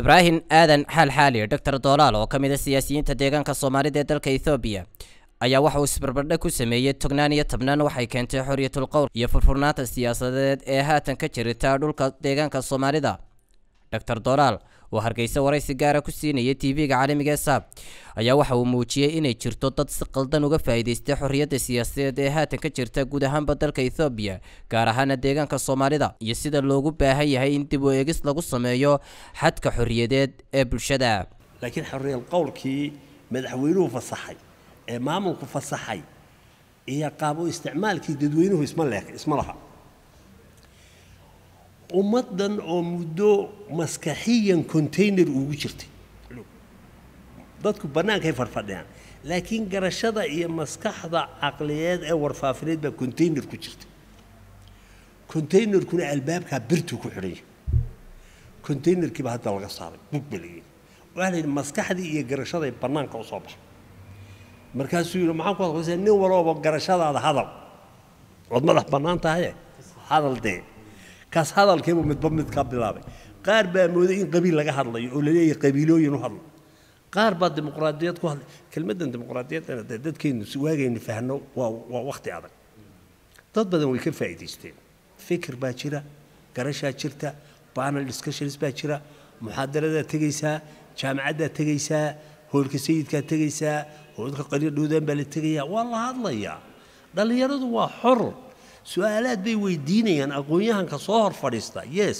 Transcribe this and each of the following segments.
ibraahin aadan xaal xaaliya doctor doolaal oo ka mid a siyaasiyiinta deegaanka soomaalida ee dalka ethoobiya ayaa waxa uu isbarbardha ku sameeyey tognaan iyo tabnaan waxay keentay xorriyatul qowl iyo furfurnaanta siyaasadeed ee haatan ka jirita dhulka deegaanka soomaalida doctor doolaal oo hargeysa waraysi gaara ku siinaya v ga caalamiga saab ayaa waxa uu muujiyey inay jirto dad si qaldan uga faa'iidaystay xorriyadda siyaasadeed ee haatan ka jirta guud ahaanba dalka ethoobiya gaar ahaana deegaanka soomaalida iyo sida loogu baahan yahay in dib u eegis lagu sameeyo xadka xorriyadeed ee bulshada laakiin xorriyad qowlkii madaxweynuhu fasaxay ee maamulku fasaxay iyo qaabo isticmaalkii dadweynuhu isma isma laha ummaddan oo muddo maskaxiyan container ugu jirtay dadku bannaankay farfadhiyaan laakiin garashada iyo maskaxda caqliyeed ee warfaafineed baa container ku jirta containerkuna albaabkaa birtuu ku xidhanya containerkiiba hadda laga saaray bugbaliyi waxaa la yidhi maskaxdii iyo garashaday bannaanka u soo baxay markaasuu yidhi maxaan ku hadlaysaa nin walooba garashadaada hadal waad madax bannaan tahaye hadal dee kaas hadalkiibu midba midkaa bilaabay qaar baa mooday in qabiil laga hadlayo oo laleeyahay qabiilooyin u hadla qaar baa dimuqraadiyad ku hadlay kelmaddan dimuqraadiyadana dee dadkeennu waagaynu fahno waa waa wakhti adag dad badan way ka faa'iidaysteen fikir baa jira garashaa jirta panel discussions baa jira muxaadaradaa tegaysaa jaamacaddaa tegaysaa hoolka sayidkaa tegaysaa hoolka qaliyo dhowdaan baa la tegayaa waa la hadlayaa dhallinyaradu waa xor su-aalaad bay weydiinayaan aqoon-yahanka soo hor fadhiista yes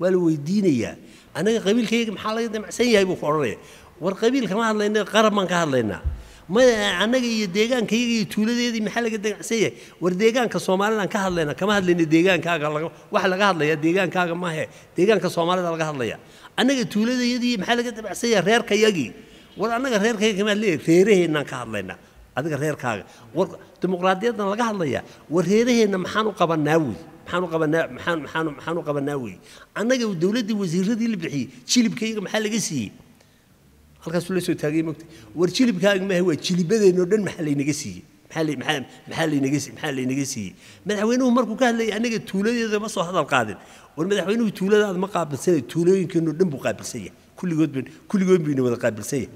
waa la weydiinayaa anaga qabiilkayga maxaa laga damacsan yahay buu ku odhanaya war qabiilka ma hadlayna qarab baan ka hadlaynaa maya annaga iyo deegaankayaga iyo tuuladeedii maxaa laga damacsan yahay war deegaanka somalilan ka hadlayna kama hadlayna deegaankaaga waxa laga hadlaya deegaankaaga maahe deegaanka soomaalida laga hadlaya annaga tuuladayadii maxaa laga damacsan yahay reerkayagii war annaga reerkayaga kama hadlaya reeraheennaan ka hadlaynaa adiga reerkaaga war dimuqraadiyadan laga hadlayaa war reeraheenna maxaan qabanaa wey maxaan qabanaa maxaan maxaan maxaan qabanaa wey annaga dawladdii wasiiradii la bixiyey jilibkayga maxaa laga siiyey halkaasuu la soo taagay mogta war jilibkaaga maaha waa jilibadeennoo dhan maxaa laynaga siiyey maxaa laynaga siiyey madaxweynuhu markuu ka hadlayay anaga tuuladeeda ma soo hadal qaadin war madaxweynuhu tuulada ma qaabilsanay tuulooyinkeenoo dhan buu qaabilsanya kulligood kulligood bayna wada qaabilsanya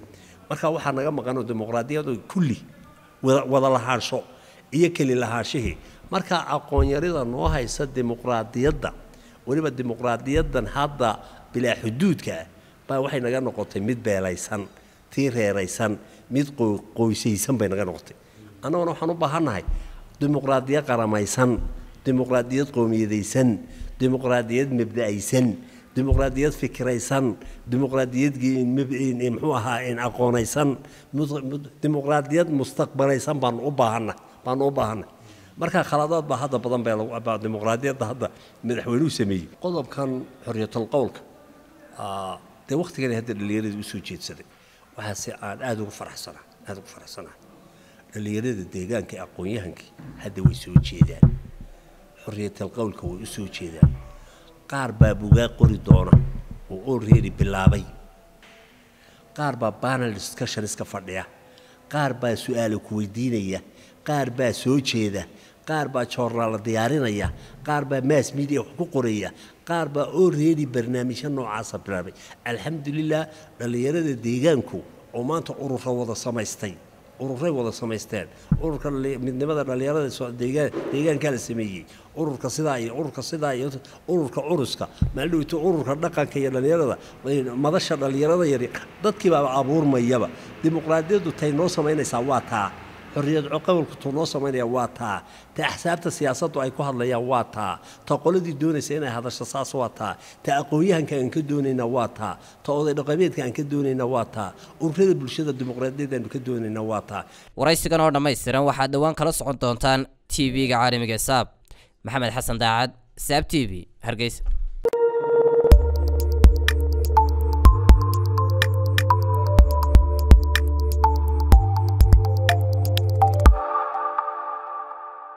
marka waxaa naga maqanoo dimuqraadiyadu kulli wada lahaansho iyo keli lahaanshihii marka aqoonyarida noo haysa dimuqraadiyadda weliba dimuqraadiyaddan hadda bilaa xuduudka ah baa waxay naga noqotay mid beelaysan tii reeraysan mid qoysaysan bay naga noqotay annaguna waxaan u baahannahay dimuqraadiyad qaramaysan dimuqraadiyad qoomiyadaysan dimuqraadiyad mabda'aysan dimuqraadiyad fikiraysan dimuqraadiyadgii mxuu ahaa aqoonaysan dimuqraadiyad mustaqbalaysan baan u baahana baanu u baahanay marka khaladaad baa hadda badan baa dimuqraadiyadda hadda madaxweynuhu sameeyey qodobkan xoriyatulqowlka dee wakhtigani hadda dhallinyarada usoo jeedsaday waxaase aan aad ugu faraxsanaa aada ugu faraxsanaa dhallinyarada deegaanka aqoon-yahankii hadda way soo jeedaan xoriyatulqowlka way u soo jeedaan qaar baa bugaa qori doona oo olready bilaabay qaar baa banal discussion iska fadhiya qaar baa su-aalo ku weydiinaya qaar baa soo jeeda qaar baa joornaala diyaarinaya qaar baa mass media wax ku qoraya qaar baa olready barnaamijyo noocaasa bilaabay alxamdulilah dhallinyarada deegaanku oo maanta urura wada samaystay ururay wada samaysteen ururka midnimada dhallinyarada deegaankaa la sameeyey ururka sidaa iyo ururka sidaa iyo ururka curuska maaldhowito ururka dhaqanka iyo dhallinyarada madasha dhallinyarada yari dadkiibaaba abuurmayaba dimuqraadiyaddu tay noo samaynaysaa waa taa xorriyad coqa walkutuu noo samaynaya waa taa ta axsaabta siyaasaddu ay ku hadlayaan waa taa ta qoladii doonaysa inay hadasho saas waa taa ta aqoon-yahanka aan ka doonayna waa taa ta odaydhaqabeedka aan ka doonayna waa taa ururada bulshada dimuqraadiyeed aanu ka doonayna waa taa waraysigan oo dhammaystiran waxaad dhowaan kala socon doontaan t v-ga caalamiga saab maxamed xasan daacad saab t v hargeysa